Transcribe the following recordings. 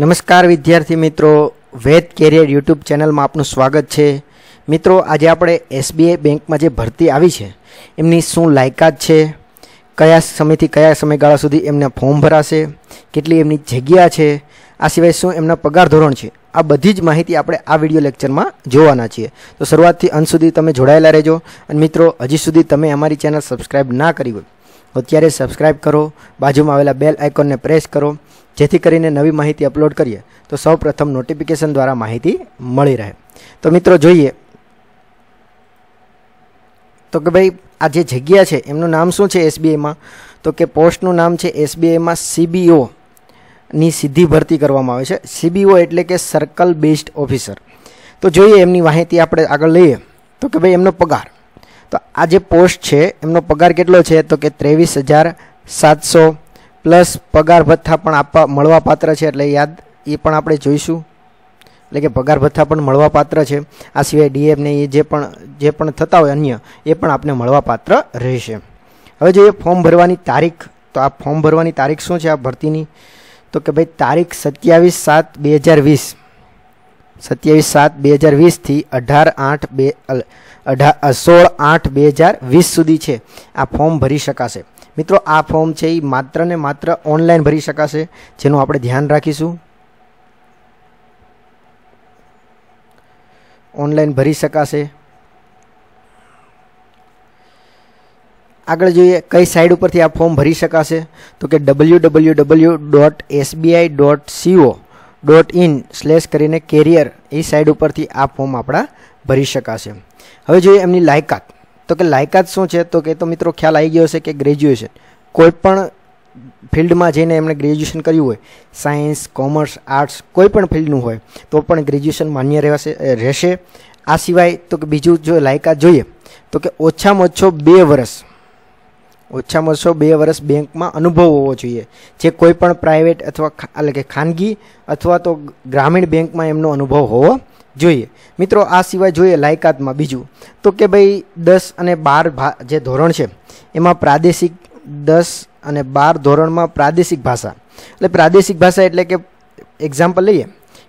નમસ્કાર વિદ્યાર્થી મિત્રો વેદ કેરિયર યુટ્યુબ ચેનલમાં આપનું સ્વાગત છે મિત્રો આજે આપણે એસબીઆઈ બેંકમાં જે ભરતી આવી છે એમની શું લાયકાત છે કયા સમયથી કયા સમયગાળા સુધી એમને ફોર્મ ભરાશે કેટલી એમની જગ્યા છે આ સિવાય શું એમના પગાર ધોરણ છે આ બધી જ માહિતી આપણે આ વિડીયો લેક્ચરમાં જોવાના છીએ તો શરૂઆતથી અંત સુધી તમે જોડાયેલા રહેજો અને મિત્રો હજી સુધી તમે અમારી ચેનલ સબસ્ક્રાઈબ ના કરી હોય અત્યારે સબસ્ક્રાઈબ કરો બાજુમાં આવેલા બેલ આઇકોનને પ્રેસ કરો જેથી કરીને નવી માહિતી અપલોડ કરીએ તો સૌપ્રથમ નોટિફિકેશન દ્વારા માહિતી મળી રહે તો મિત્રો જોઈએ તો કે ભાઈ આ જે જગ્યા છે એમનું નામ શું છે SBI માં તો કે પોસ્ટ નું નામ છે SBI માં CBO ની સીધી ભરતી કરવામાં આવે છે CBO એટલે કે સર્કલ બેસ્ડ ઓફિસર તો જોઈએ એમની માહિતી આપણે આગળ લઈએ તો કે ભાઈ એમનો પગાર તો આ જે પોસ્ટ છે એમનો પગાર કેટલો છે તો કે 23700 પ્લસ પગાર ભથ્થા પણ આપવા મળવા પાત્ર છે એટલે યાદ એ પણ આપણે જોઈશું એટલે કે પગાર ભથ્થા પણ મળવા પાત્ર છે આ સિવાય ડીએમને એ જે પણ જે પણ થતા હોય અન્ય એ પણ આપને મળવા પાત્ર રહેશે હવે જોઈએ ફોર્મ ભરવાની તારીખ તો આ ફોર્મ ભરવાની તારીખ શું છે આ ભરતીની તો કે ભાઈ તારીખ સત્યાવીસ સાત બે હજાર વીસ સત્યાવીસ સાત બે હજાર વીસથી અઢાર આઠ બે અઢાર સોળ આઠ બે હજાર વીસ સુધી છે આ ફોર્મ ભરી શકાશે મિત્રો આ ફોર્મ છે ઈ માત્ર ને માત્ર ઓનલાઈન ભરી શકાશે જેનો આપણે ધ્યાન રાખીશું ઓનલાઈન ભરી શકાશે આગળ જોઈએ કઈ સાઇડ ઉપરથી આ ફોર્મ ભરી શકાશે તો કે www.sbi.co.in / કરીને કેરિયર એ સાઇડ ઉપરથી આ ફોર્મ આપણે ભરી શકાશે હવે જોઈએ એમની લાયકાત તો કે લાયકાત શું છે તો કે તો મિત્રો ખ્યાલ આવી ગયો હશે કે ગ્રેજ્યુએશન કોઈ પણ ફિલ્ડમાં જઈને એમણે ગ્રેજ્યુએશન કર્યું હોય સાયન્સ કોમર્સ આર્ટસ કોઈ પણ ફિલ્ડનું હોય તો પણ ગ્રેજ્યુએશન માન્ય રહેવાશે રહેશે આ સિવાય તો કે બીજું જો લાયકાત જોઈએ તો કે ઓછામાં ઓછો 2 વર્ષ ઓછામાં ઓછો 2 વર્ષ બેંકમાં અનુભવ હોવો જોઈએ જે કોઈ પણ પ્રાઇવેટ અથવા એટલે કે ખાનગી અથવા તો ગ્રામીણ બેંકમાં એમનો અનુભવ હોવો જોઈએ મિત્રો આ સિવાય જોઈએ લાયકાતમાં બીજું તો કે ભાઈ 10 અને 12 જે ધોરણ છે એમાં પ્રાદેશિક 10 અને 12 ધોરણમાં પ્રાદેશિક ભાષા એટલે પ્રાદેશિક ભાષા એટલે કે એક્ઝામ્પલ લઈ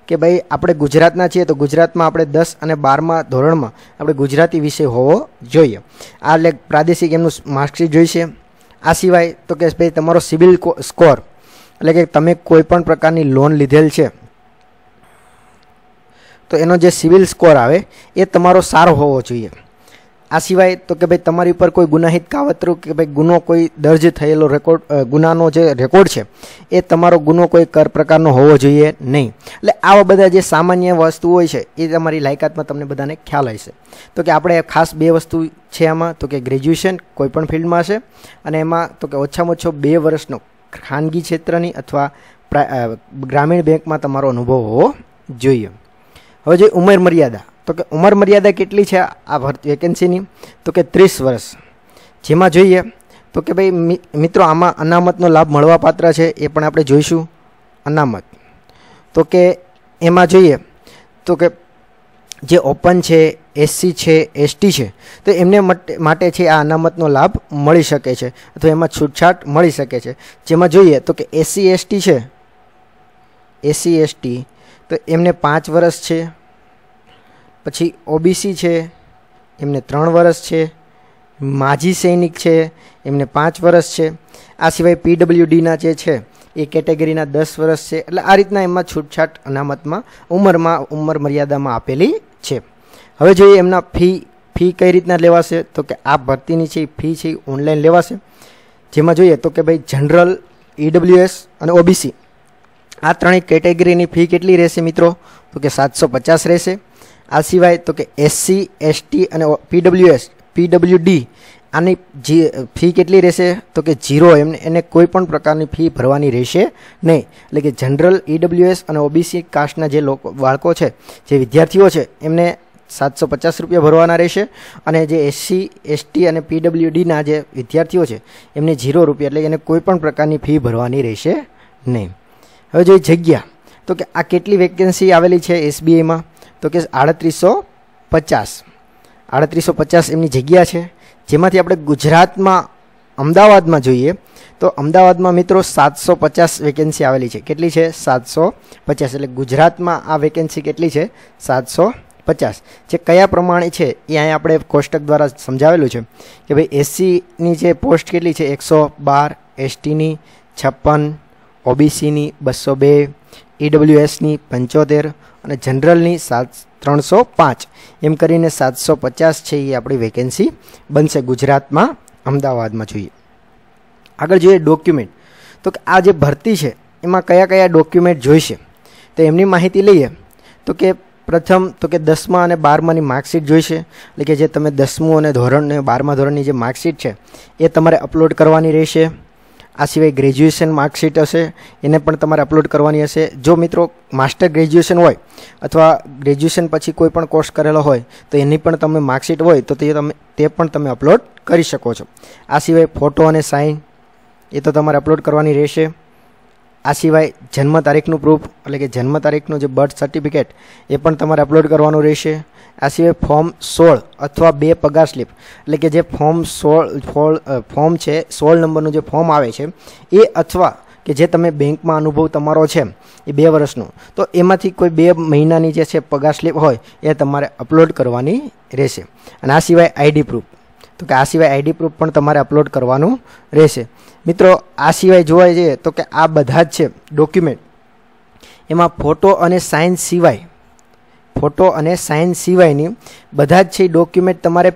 કે ભાઈ આપણે ગુજરાતના છીએ તો ગુજરાતમાં આપણે 10 અને 12 માં ધોરણમાં આપણે ગુજરાતી વિષય હોવો જોઈએ આ લેક પ્રાદેશિક એમનો માસ્કરી જોઈએ છે આ સિવાય તો કે ભાઈ તમારો સિવિલ સ્કોર એટલે કે તમે કોઈ પણ પ્રકારની લોન લીધેલ છે તો એનો જે સિવિલ સ્કોર આવે એ તમારો સાર હોવો જોઈએ આ સિવાય તો કે ભાઈ તમારી ઉપર કોઈ ગુનાહિત કાવતરો કે ભાઈ ગુનો કોઈ દર્જ થયેલો રેકોર્ડ ગુનાનો જે રેકોર્ડ છે એ તમારો ગુનો કોઈ કર પ્રકારનો હોવો જોઈએ નહીં એટલે આ બધા જે સામાન્ય વસ્તુ હોય છે એ તમારી લાયકાતમાં તમે બધાને ખ્યાલ હશે તો કે આપણે ખાસ બે વસ્તુ છે આમાં તો કે ગ્રેજ્યુએશન કોઈ પણ ફિલ્ડમાં છે અને એમાં તો કે ઓછામાં ઓછો 2 વર્ષનો ખાનગી ક્ષેત્રની અથવા ગ્રામીણ બેંકમાં તમારો અનુભવ હો જોઈએ હવે જે ઉંમર મર્યાદા તો કે ઉંમર મર્યાદા કેટલી છે આ ભરતી વેકેન્સીની તો કે ત્રીસ વર્ષ જેમાં જોઈએ તો કે ભાઈ મિત્રો આમાં અનામતનો લાભ મળવાપાત્ર છે એ પણ આપણે જોઈશું અનામત તો કે એમાં જોઈએ તો કે જે ઓપન છે એસસી છે એસટી છે તો એમને માટે છે આ અનામતનો લાભ મળી શકે છે અથવા એમાં છૂટછાટ મળી શકે છે જેમાં જોઈએ તો કે એસસી એસટી છે એસસી એસટી તો એમને પાંચ વર્ષ છે છી ओबीसी છે એમને 3 વર્ષ છે माजी સૈનિક છે એમને 5 વર્ષ છે આ સિવાય पीडब्ल्यूडी ના જે છે એ કેટેગરી ના 10 વર્ષ છે એટલે આ રીતના એમાં છૂટછાટ અનામતમાં ઉંમર માં ઉંમર મર્યાદા માં આપેલી છે હવે જોઈએ એમના ફી ફી કઈ રીતના લેવાશે તો કે આ ભરતી ની છે ફી છે ઓનલાઈન લેવાશે જેમાં જોઈએ તો કે ભાઈ જનરલ ઈડબલ્યુએસ અને ओबीसी આ ત્રણેય કેટેગરી ની ફી કેટલી રહેશે મિત્રો તો કે 750 રહેશે આ સિવાય તો કે એસસી એસટી અને પીડબ્લ્યુએસ પીડબ્લ્યુડી આની જે ફી કેટલી રહેશે તો કે ઝીરો એમને એને કોઈ પણ પ્રકારની ફી ભરવાની રહેશે નહીં એટલે કે જનરલ ઈડબ્લ્યુએસ e અને ઓબીસી કાસ્ટના જે લોકો બાળકો છે જે વિદ્યાર્થીઓ છે એમને સાતસો પચાસ રૂપિયા ભરવાના રહેશે અને જે એસસી એસટી અને પીડબ્લ્યુડીના જે વિદ્યાર્થીઓ છે એમને ઝીરો રૂપિયા એટલે એને કોઈ પણ પ્રકારની ફી ભરવાની રહેશે નહીં હવે જે જગ્યા તો કે આ કેટલી વેકેન્સી આવેલી છે એસબીઆઈમાં તો કે 3850 3850 એમની જગ્યા છે જેમાંથી આપણે ગુજરાતમાં અમદાવાદમાં જોઈએ તો અમદાવાદમાં મિત્રો 750 વેકેન્સી આવેલી છે કેટલી છે 750 એટલે ગુજરાતમાં આ વેકેન્સી કેટલી છે 750 જે કયા પ્રમાણી છે એ અહીં આપણે કોષ્ટક દ્વારા સમજાવેલું છે કે ભાઈ એસી ની જે પોસ્ટ કેટલી છે 112 એસટી ની 56 ओबीसी ની 202 એડબલ્યુએસ ની 75 અને જનરલની 7305 એમ કરીને 750 છે એ આપણી વેકેન્સી બનશે ગુજરાતમાં અમદાવાદમાં જોઈએ આગળ જોઈએ ડોક્યુમેન્ટ તો કે આ જે ભરતી છે એમાં કયા કયા ડોક્યુમેન્ટ જોઈશે તો એમની માહિતી લઈએ તો કે પ્રથમ તો કે 10મા અને 12માની માર્કશીટ જોઈશે એટલે કે જે તમે 10મું અને ધોરણને 12મા ધોરણની જે માર્કશીટ છે એ તમારે અપલોડ કરવાની રહેશે આ સિવાય ગ્રેજ્યુએશન માર્કશીટ હશે એને પણ તમારે અપલોડ કરવાની હશે જો મિત્રો માસ્ટર ગ્રેજ્યુએશન હોય અથવા ગ્રેજ્યુએશન પછી કોઈ પણ કોર્સ કરેલો હોય તો એની પણ તમને માર્કશીટ હોય તો તે તમે તે પણ તમે અપલોડ કરી શકો છો આ સિવાય ફોટો અને સાઈન એ તો તમારે અપલોડ કરવાની રહેશે આ સિવાય જન્મ તારીખનું પ્રૂફ એટલે કે જન્મ તારીખનું જે બર્થ સર્ટિફિકેટ એ પણ તમારે અપલોડ કરવાનું રહેશે આ સિવાય ફોર્મ સોળ અથવા બે પગાર સ્લિપ એટલે કે જે ફોર્મ સોળ ફોર્મ છે સોળ નંબરનું જે ફોર્મ આવે છે એ અથવા કે જે તમે બેંકમાં અનુભવ તમારો છે એ બે વર્ષનો તો એમાંથી કોઈ બે મહિનાની જે છે પગાર સ્લિપ હોય એ તમારે અપલોડ કરવાની રહેશે અને આ સિવાય આઈડી પ્રૂફ તો કે આ સિવાય આઈડી પ્રૂફ પણ તમારે અપલોડ કરવાનો રહેશે મિત્રો આ સિવાય જોવાય છે તો કે આ બધા છે ડોક્યુમેન્ટ એમાં ફોટો અને સાઈન સિવાય ફોટો અને સાઈન સિવાય ની બધા જ છે ડોક્યુમેન્ટ તમારે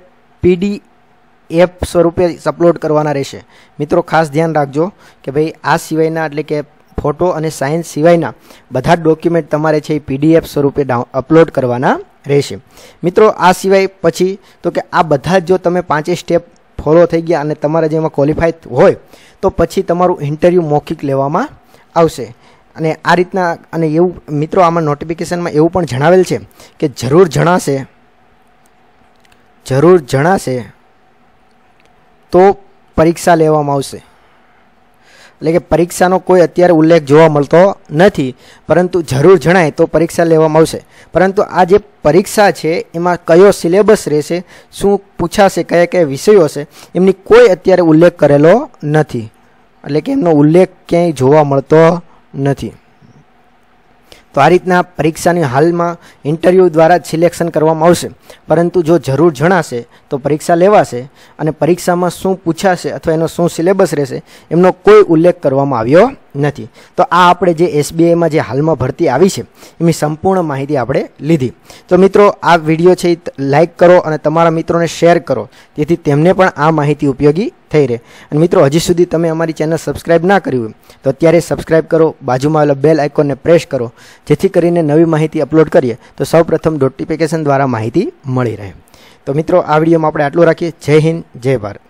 પીડીએફ સ્વરૂપે અપલોડ કરવાનો રહેશે મિત્રો ખાસ ધ્યાન રાખજો કે ભાઈ આ સિવાયના એટલે કે ફોટો અને સાઈન સિવાયના બધા જ ડોક્યુમેન્ટ તમારે છે એ પીડીએફ સ્વરૂપે અપલોડ કરવાનો રેશ મિત્રો આ સિવાય પછી તો કે આ બધા જો તમે પાંચે સ્ટેપ ફોલો થઈ ગયા અને તમારે જે માં ક્વોલિફાય થાય તો પછી તમારું ઇન્ટરવ્યુ મૌખિક લેવામાં આવશે અને આ રીતના અને એવું મિત્રો આમાં નોટિફિકેશન માં એવું પણ જણાવેલ છે કે જરૂર જણાશે જરૂર જણાશે તો પરીક્ષા લેવામાં આવશે લેકે પરીક્ષાનો કોઈ અત્યારે ઉલ્લેખ જોવા મળતો નથી પરંતુ જરૂર જણાય તો પરીક્ષા લેવામાં આવશે પરંતુ આ જે પરીક્ષા છે એમાં કયો સિલેબસ રહેશે શું પૂછાશે કયા કયા વિષયો હશે એમની કોઈ અત્યારે ઉલ્લેખ કરેલો નથી એટલે કે એનો ઉલ્લેખ ક્યાંય જોવા મળતો નથી તો આ રીતના પરીક્ષાને હાલમાં ઇન્ટરવ્યુ દ્વારા સિલેક્શન કરવામાં આવશે પરંતુ જો જરૂર જણાશે તો પરીક્ષા લેવાશે અને પરીક્ષામાં શું પૂછાશે અથવા એનો શું સિલેબસ રહેશે એનો કોઈ ઉલ્લેખ કરવામાં આવ્યો ને તો આ આપણે જે SBI માં જે હાલમાં ભરતી આવી છે એની સંપૂર્ણ માહિતી આપણે લીધી તો મિત્રો આ વિડિયો છે લાઈક કરો અને તમારા મિત્રોને શેર કરો જેથી તેમને પણ આ માહિતી ઉપયોગી થઈ રહે અને મિત્રો હજી સુધી તમે અમારી ચેનલ સબ્સ્ક્રાઇબ ના કર્યું તો અત્યારે સબ્સ્ક્રાઇબ કરો बाजूમાં આવેલા બેલ આઇકન ને પ્રેસ કરો જેથી કરીને નવી માહિતી અપલોડ કરીએ તો સૌપ્રથમ નોટિફિકેશન દ્વારા માહિતી મળી રહે તો મિત્રો આ વિડિયોમાં આપણે આટલું રાખી જય હિન્દ જય ભારત